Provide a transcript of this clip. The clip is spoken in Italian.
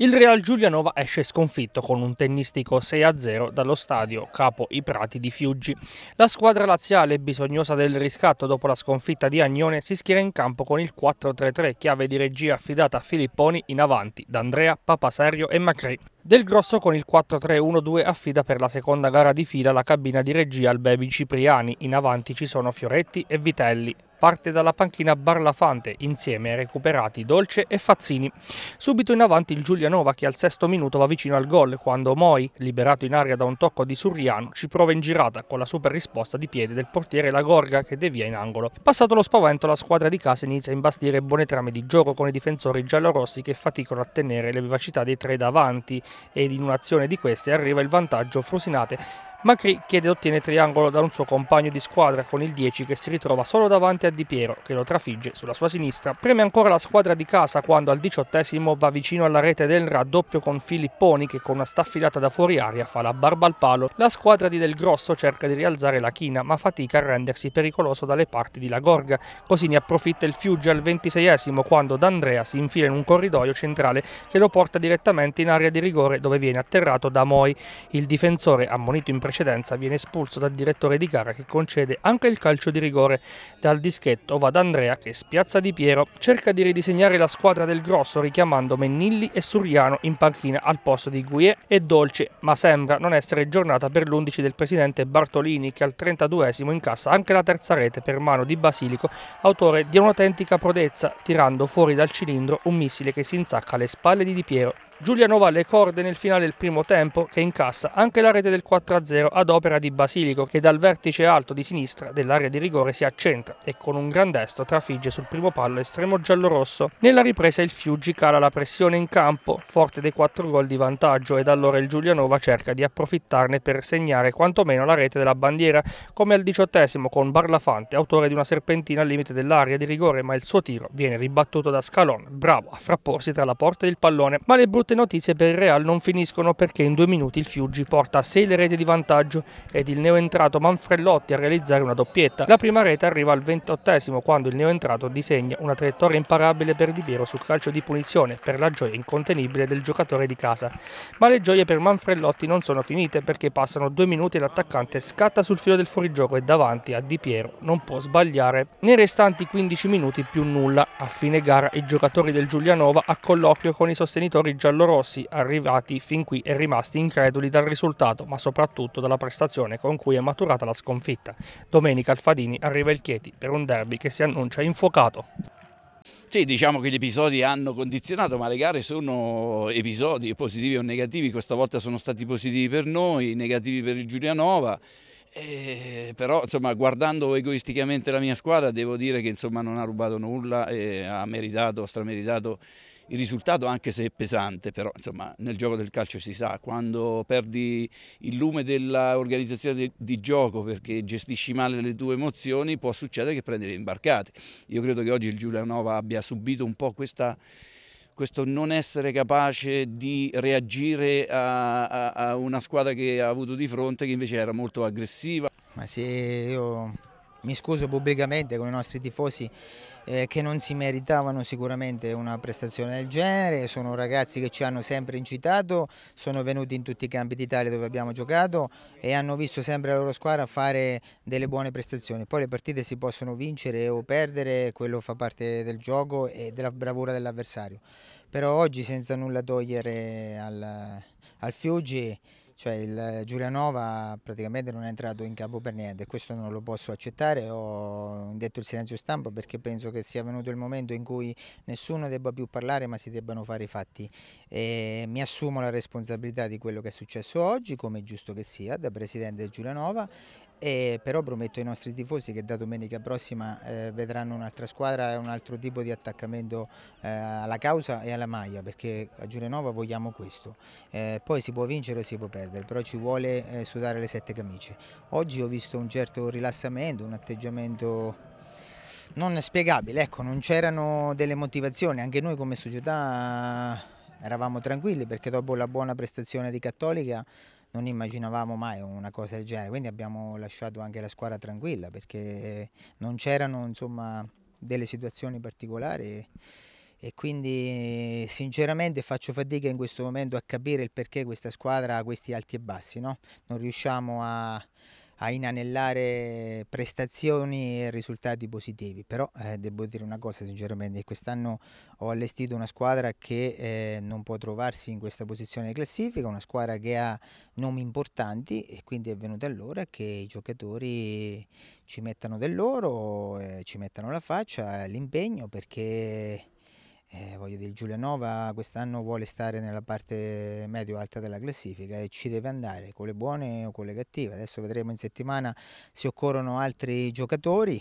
Il Real Giulianova esce sconfitto con un tennistico 6-0 dallo stadio Capo I Prati di Fiuggi. La squadra laziale, bisognosa del riscatto dopo la sconfitta di Agnone, si schiera in campo con il 4-3-3, chiave di regia affidata a Filipponi in avanti da Andrea, Papaserio e Macri. Del Grosso con il 4-3-1-2 affida per la seconda gara di fila la cabina di regia al Bebi Cipriani, in avanti ci sono Fioretti e Vitelli. Parte dalla panchina Barlafante, insieme recuperati Dolce e Fazzini. Subito in avanti il Giulianova che al sesto minuto va vicino al gol quando Moi, liberato in aria da un tocco di Surriano, ci prova in girata con la super risposta di piede del portiere La Gorga che devia in angolo. Passato lo spavento la squadra di casa inizia a imbastire buone trame di gioco con i difensori giallorossi che faticano a tenere le vivacità dei tre davanti ed in un'azione di queste arriva il vantaggio Frosinate Macri chiede e ottiene triangolo da un suo compagno di squadra con il 10 che si ritrova solo davanti a Di Piero che lo trafigge sulla sua sinistra. Preme ancora la squadra di casa quando al diciottesimo va vicino alla rete del raddoppio con Filipponi che con una staffilata da fuori aria fa la barba al palo. La squadra di Del Grosso cerca di rialzare la china ma fatica a rendersi pericoloso dalle parti di La Gorga. Così ne approfitta il Fiuggia al ventiseiesimo quando D'Andrea si infila in un corridoio centrale che lo porta direttamente in area di rigore dove viene atterrato da Moi. Il difensore ammonito in precedenza viene espulso dal direttore di gara che concede anche il calcio di rigore. Dal dischetto va D'Andrea che spiazza Di Piero, cerca di ridisegnare la squadra del grosso richiamando Mennilli e Suriano in panchina al posto di Guie e Dolce, ma sembra non essere giornata per l'11 del presidente Bartolini che al 32esimo incassa anche la terza rete per mano di Basilico, autore di un'autentica prodezza, tirando fuori dal cilindro un missile che si insacca alle spalle di Di Piero Giuliano Valle corde nel finale del primo tempo che incassa anche la rete del 4-0 ad opera di Basilico che dal vertice alto di sinistra dell'area di rigore si accentra e con un gran destro trafigge sul primo pallo estremo giallorosso. Nella ripresa il Fiuggi cala la pressione in campo, forte dei 4 gol di vantaggio ed allora il Giulianova cerca di approfittarne per segnare quantomeno la rete della bandiera come al diciottesimo con Barlafante, autore di una serpentina al limite dell'area di rigore ma il suo tiro viene ribattuto da Scalon, bravo a frapporsi tra la porta e il pallone, ma le brutte Brutte notizie per il Real non finiscono perché in due minuti il Fiuggi porta a 6 le reti di vantaggio ed il neoentrato Manfrellotti a realizzare una doppietta. La prima rete arriva al 28 quando il neoentrato disegna una traiettoria imparabile per Di Piero sul calcio di punizione per la gioia incontenibile del giocatore di casa. Ma le gioie per Manfrellotti non sono finite perché passano due minuti e l'attaccante scatta sul filo del fuorigioco e davanti a Di Piero non può sbagliare. Nei restanti 15 minuti più nulla. A fine gara i giocatori del Giulianova a colloquio con i sostenitori giallo giallorossi arrivati fin qui e rimasti increduli dal risultato, ma soprattutto dalla prestazione con cui è maturata la sconfitta. Domenica Alfadini arriva il Chieti per un derby che si annuncia infuocato. Sì, diciamo che gli episodi hanno condizionato, ma le gare sono episodi positivi o negativi, questa volta sono stati positivi per noi, negativi per il Giulianova, eh, però insomma, guardando egoisticamente la mia squadra devo dire che insomma, non ha rubato nulla, e eh, ha meritato, strameritato il risultato anche se è pesante, però insomma, nel gioco del calcio si sa, quando perdi il lume dell'organizzazione di gioco perché gestisci male le tue emozioni può succedere che prendi le imbarcate. Io credo che oggi il Giulianova abbia subito un po' questa questo non essere capace di reagire a, a, a, una squadra che ha avuto di fronte che invece era molto aggressiva. Ma sì, io mi scuso pubblicamente con i nostri tifosi eh, che non si meritavano sicuramente una prestazione del genere, sono ragazzi che ci hanno sempre incitato, sono venuti in tutti i campi d'Italia dove abbiamo giocato e hanno visto sempre la loro squadra fare delle buone prestazioni, poi le partite si possono vincere o perdere, quello fa parte del gioco e della bravura dell'avversario, però oggi senza nulla togliere al, al Fiuggi cioè il Giulianova praticamente non è entrato in campo per niente, questo non lo posso accettare, ho detto il silenzio stampa perché penso che sia venuto il momento in cui nessuno debba più parlare ma si debbano fare i fatti. E mi assumo la responsabilità di quello che è successo oggi, come è giusto che sia, da Presidente del Giulianova e però prometto ai nostri tifosi che da domenica prossima eh, vedranno un'altra squadra e un altro tipo di attaccamento eh, alla causa e alla maglia perché a Giulenova vogliamo questo eh, poi si può vincere o si può perdere però ci vuole eh, sudare le sette camicie oggi ho visto un certo rilassamento un atteggiamento non spiegabile ecco non c'erano delle motivazioni anche noi come società eravamo tranquilli perché dopo la buona prestazione di Cattolica non immaginavamo mai una cosa del genere, quindi abbiamo lasciato anche la squadra tranquilla perché eh, non c'erano insomma, delle situazioni particolari e quindi sinceramente faccio fatica in questo momento a capire il perché questa squadra ha questi alti e bassi, no? non riusciamo a, a inanellare prestazioni e risultati positivi, però eh, devo dire una cosa sinceramente, quest'anno ho allestito una squadra che eh, non può trovarsi in questa posizione di classifica, una squadra che ha nomi importanti e quindi è venuta l'ora che i giocatori ci mettano del loro, eh, ci mettano la faccia, l'impegno perché eh, voglio dire, Giulianova quest'anno vuole stare nella parte medio-alta della classifica e ci deve andare con le buone o con le cattive. Adesso vedremo in settimana se occorrono altri giocatori